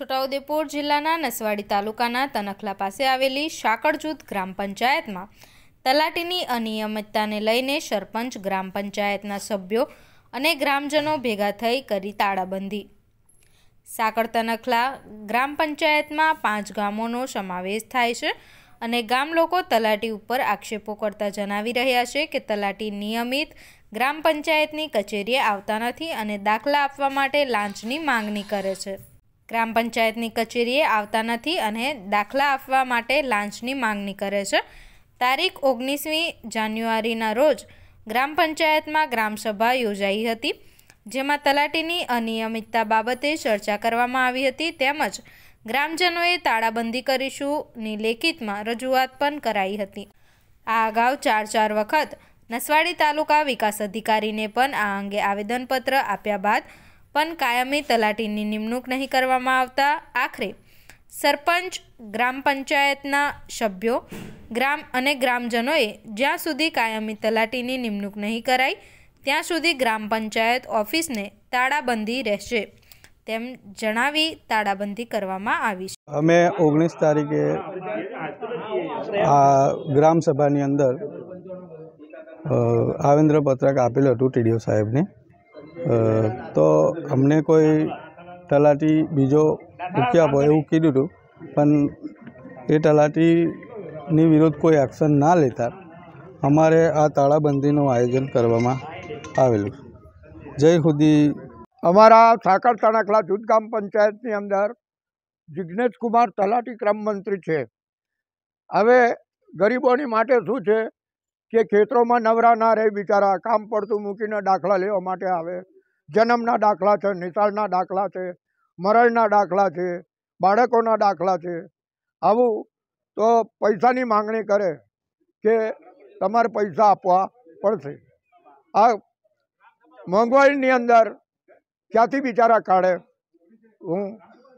છોટાઉદેપુર જિલ્લાના નસવાડી તાલુકાના તનખલા પાસે આવેલી સાકળજૂથ ગ્રામ પંચાયતમાં તલાટીની અનિયમિતતાને લઈને સરપંચ ગ્રામ પંચાયતના સભ્યો અને ગ્રામજનો ભેગા થઈ કરી તાળાબંધી સાકળ તનખલા ગ્રામ પંચાયતમાં પાંચ ગામોનો સમાવેશ થાય છે અને ગામ લોકો તલાટી ઉપર આક્ષેપો કરતા જણાવી રહ્યા છે કે તલાટી નિયમિત ગ્રામ પંચાયતની કચેરીએ આવતા નથી અને દાખલા આપવા માટે લાંચની માંગણી કરે છે ગ્રામ પંચાયતની કચેરીએ આવતા નથી અને દાખલા આપવા માટે લાંચની માંગણી કરે છે તારીખ ઓગણીસમી જાન્યુઆરીના રોજ ગ્રામ પંચાયતમાં ગ્રામસભા યોજાઈ હતી જેમાં તલાટીની અનિયમિતતા બાબતે ચર્ચા કરવામાં આવી હતી તેમજ ગ્રામજનોએ તાળાબંધી કરીશુંની લેખિતમાં રજૂઆત પણ કરાઈ હતી આ અગાઉ ચાર ચાર વખત નસવાડી તાલુકા વિકાસ અધિકારીને પણ આ અંગે આવેદનપત્ર આપ્યા બાદ પણ કાયમી તલાટીની નિમણૂક નહીં કરવામાં આવતા આખરે સરપંચ ગ્રામ પંચાયતના સભ્યો ગ્રામ અને ગ્રામજનોએ જ્યાં સુધી કાયમી તલાટીની નિમણૂક નહીં કરાય ત્યાં સુધી ગ્રામ પંચાયત ઓફિસને તાળાબંધી રહેશે તેમ જણાવી તાળાબંધી કરવામાં આવી છે અમે ઓગણીસ તારીખે આ ગ્રામસભાની અંદર આવેન્દ્ર પત્રક આપેલું હતું ટીડીઓ સાહેબને તો અમને કોઈ તલાટી બીજો મૂકી આપો એવું કીધું હતું પણ એ તલાટીની વિરુદ્ધ કોઈ એક્શન ના લેતા અમારે આ તાળાબંધીનું આયોજન કરવામાં આવેલું જય સુધી અમારા સાકર તણકલા જૂથ ગામ પંચાયતની અંદર જિજ્ઞેશ કુમાર તલાટી ક્રમ મંત્રી છે હવે ગરીબોની માટે શું છે કે ખેતરોમાં નવરા ના રહે બિચારા કામ પડતું મૂકીને દાખલા લેવા માટે આવે જન્મના દાખલા છે નિશાળના દાખલા છે મરણના દાખલા છે બાળકોના દાખલા છે આવું તો પૈસાની માંગણી કરે કે તમારે પૈસા આપવા પડશે આ મોંઘવારીની અંદર ક્યાંથી બિચારા કાઢે હું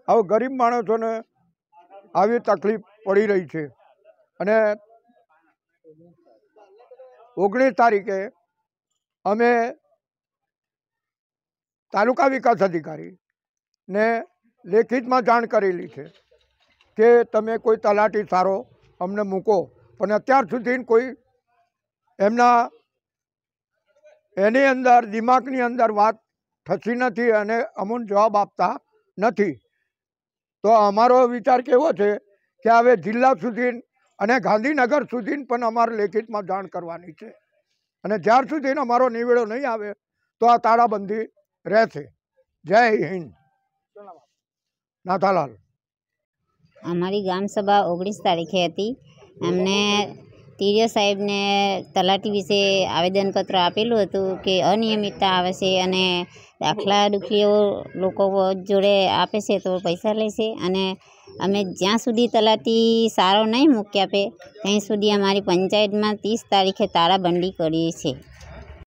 આવું ગરીબ માણસોને આવી તકલીફ પડી રહી છે અને ઓગણીસ તારીખે અમે તાલુકા વિકાસ અધિકારીને લેખિતમાં જાણ કરેલી છે કે તમે કોઈ તલાટી સારો અમને મૂકો પણ અત્યાર સુધી કોઈ એમના એની અંદર દિમાગની અંદર વાત થતી નથી અને અમુક જવાબ આપતા નથી તો અમારો વિચાર કેવો છે કે હવે જિલ્લા સુધી અને ગાંધીનગર સુધી પણ અમારે લેખિતમાં જાણ કરવાની છે અને જ્યાર સુધી અમારો નિવેડો નહીં આવે તો આ તાળાબંધી રહેશે જય હિન્દ નાથાલાલ અમારી ગ્રામસભા ઓગણીસ તારીખે હતી અમને તિર્ય સાહેબને તલાટી વિશે આવેદનપત્ર આપેલું હતું કે અનિયમિતતા આવે છે અને દાખલા દુખીઓ લોકો જોડે આપે છે તો પૈસા લેશે અને અમે જ્યાં સુધી તલાટી સારો નહીં મૂકી આપે ત્યાં સુધી અમારી પંચાયતમાં ત્રીસ તારીખે તાળાબંધી કરીએ છીએ